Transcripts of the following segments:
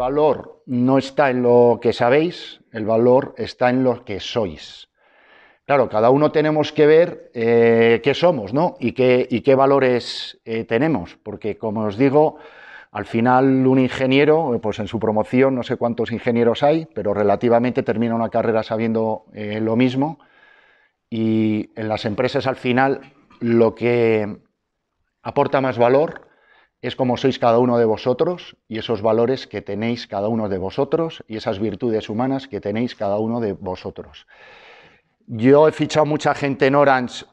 valor no está en lo que sabéis, el valor está en lo que sois. Claro, cada uno tenemos que ver eh, qué somos ¿no? y, qué, valores eh, tenemos, porque como os digo, al final un ingeniero, pues en su promoción no sé cuántos ingenieros hay, pero relativamente termina una carrera sabiendo eh, lo mismo. Y en las empresas al final lo que aporta más valor es como sois cada uno de vosotros y esos valores que tenéis cada uno de vosotros y esas virtudes humanas que tenéis cada uno de vosotros. Yo he fichado mucha gente en Orange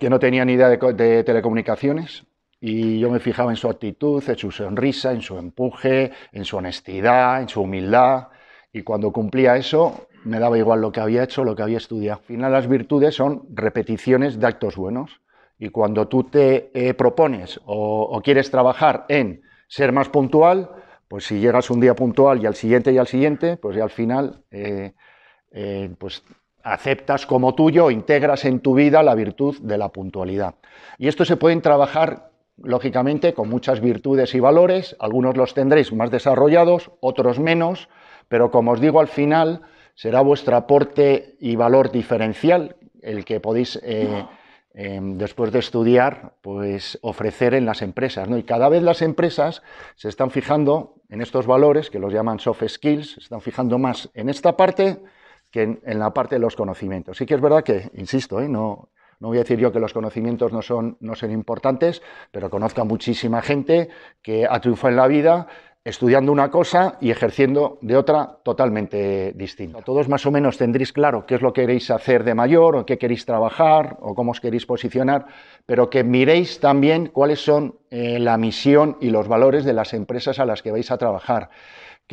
que no tenía ni idea de, telecomunicaciones y yo me fijaba en su actitud, en su sonrisa, en su empuje, en su honestidad, en su humildad y cuando cumplía eso me daba igual lo que había hecho, lo que había estudiado. Al final las virtudes son repeticiones de actos buenos. Y cuando tú te eh, propones o, quieres trabajar en ser más puntual, pues si llegas un día puntual y al siguiente y al siguiente, pues ya al final eh, eh, pues aceptas como tuyo, integras en tu vida la virtud de la puntualidad. Y esto se puede trabajar, lógicamente, con muchas virtudes y valores, algunos los tendréis más desarrollados, otros menos, pero como os digo, al final será vuestro aporte y valor diferencial el que podéis... Em, después de estudiar, pues ofrecer en las empresas. Y cada vez las empresas se están fijando en estos valores, que los llaman soft skills, se están fijando más en esta parte que en, la parte de los conocimientos. Sí que es verdad que, insisto, ¿eh? no, no voy a decir yo que los conocimientos no son, no son importantes, pero conozco muchísima gente que ha triunfado en la vida estudiando una cosa y ejerciendo de otra totalmente distinta. Todos más o menos tendréis claro qué es lo que queréis hacer de mayor, o qué queréis trabajar, o cómo os queréis posicionar, pero que miréis también cuáles son eh, la misión y los valores de las empresas a las que vais a trabajar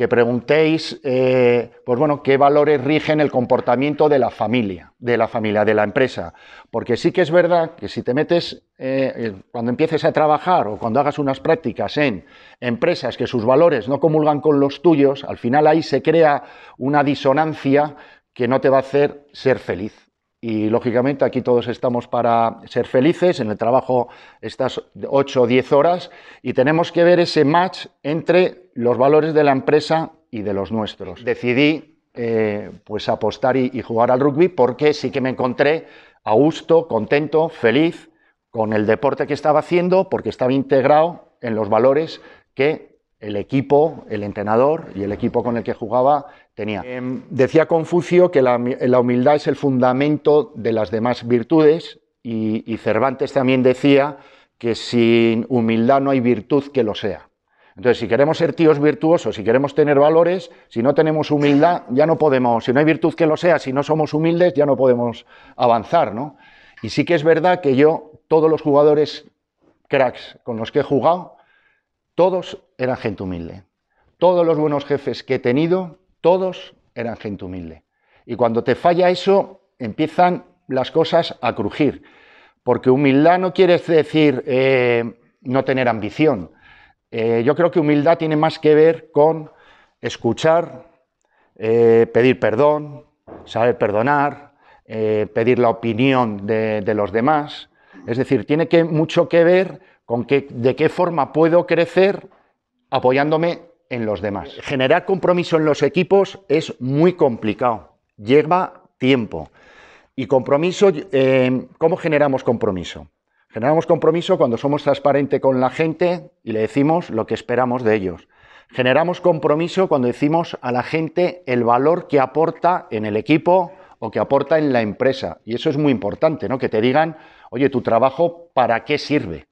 que preguntéis, eh, pues bueno, qué valores rigen el comportamiento de la familia, de la familia, de la empresa. Porque sí que es verdad que si te metes, eh, eh, cuando empieces a trabajar o cuando hagas unas prácticas en empresas que sus valores no comulgan con los tuyos, al final ahí se crea una disonancia que no te va a hacer ser feliz. Y lógicamente aquí todos estamos para ser felices, en el trabajo estas 8 o 10 horas y tenemos que ver ese match entre los valores de la empresa y de los nuestros. Decidí eh, pues apostar y, jugar al rugby porque sí que me encontré a gusto, contento, feliz con el deporte que estaba haciendo porque estaba integrado en los valores que el equipo, el entrenador y el equipo con el que jugaba tenía. Eh, decía Confucio que la, humildad es el fundamento de las demás virtudes y, Cervantes también decía que sin humildad no hay virtud que lo sea. Entonces, si queremos ser tíos virtuosos, si queremos tener valores, si no tenemos humildad, ya no podemos, si no hay virtud que lo sea, si no somos humildes, ya no podemos avanzar, Y sí que es verdad que yo, todos los jugadores cracks con los que he jugado, todos eran gente humilde. Todos los buenos jefes que he tenido todos eran gente humilde. Y cuando te falla eso, empiezan las cosas a crujir. Porque humildad no quiere decir eh, no tener ambición. Eh, yo creo que humildad tiene más que ver con escuchar, eh, pedir perdón, saber perdonar, pedir la opinión de, los demás. Es decir, tiene mucho que ver con que, de qué forma puedo crecer apoyándome en los demás. Generar compromiso en los equipos es muy complicado, lleva tiempo. Y compromiso, eh, ¿cómo generamos compromiso? Generamos compromiso cuando somos transparentes con la gente y le decimos lo que esperamos de ellos. Generamos compromiso cuando decimos a la gente el valor que aporta en el equipo o que aporta en la empresa. Y eso es muy importante, ¿no? Que te digan, oye, tu trabajo, ¿para qué sirve?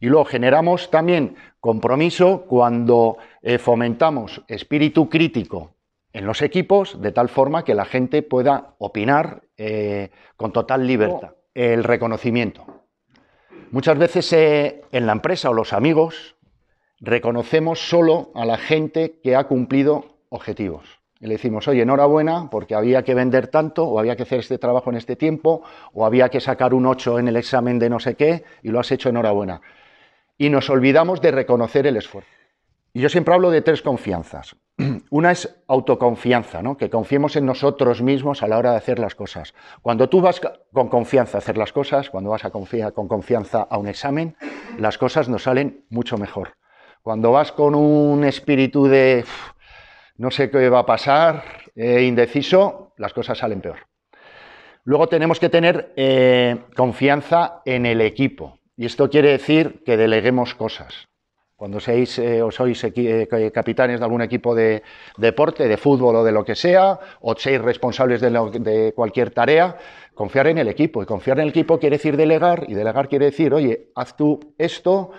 Y luego generamos también compromiso cuando eh, fomentamos espíritu crítico en los equipos de tal forma que la gente pueda opinar eh, con total libertad. Oh. El reconocimiento. Muchas veces eh, en la empresa o los amigos reconocemos solo a la gente que ha cumplido objetivos. Y le decimos, oye, enhorabuena porque había que vender tanto, o había que hacer este trabajo en este tiempo, o había que sacar un 8 en el examen de no sé qué, y lo has hecho enhorabuena. Y nos olvidamos de reconocer el esfuerzo. Y yo siempre hablo de tres confianzas. Una es autoconfianza, ¿no? que confiemos en nosotros mismos a la hora de hacer las cosas. Cuando tú vas con confianza a hacer las cosas, cuando vas a con confianza a un examen, las cosas nos salen mucho mejor. Cuando vas con un espíritu de no sé qué va a pasar, indeciso, las cosas salen peor. Luego tenemos que tener eh, confianza en el equipo. Y esto quiere decir que deleguemos cosas. Cuando eh, o sois eh, capitanes de algún equipo de deporte, de fútbol o de lo que sea, o sois responsables de, cualquier tarea, confiar en el equipo. Y confiar en el equipo quiere decir delegar, y delegar quiere decir, oye, haz tú esto,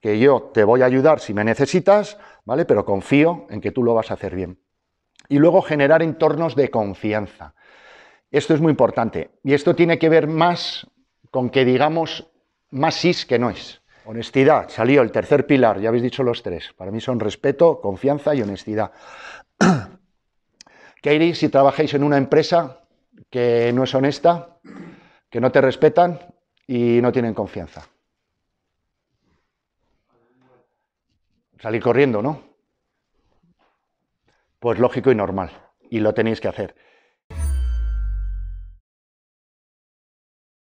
que yo te voy a ayudar si me necesitas, ¿vale? Pero confío en que tú lo vas a hacer bien. Y luego generar entornos de confianza. Esto es muy importante. Y esto tiene que ver más con que digamos más sí que no es. Honestidad, salió el tercer pilar, ya habéis dicho los tres. Para mí son respeto, confianza y honestidad. ¿Qué iréis si trabajáis en una empresa que no es honesta, que no te respetan y no tienen confianza? Salir corriendo, ¿no? Pues lógico y normal. Y lo tenéis que hacer.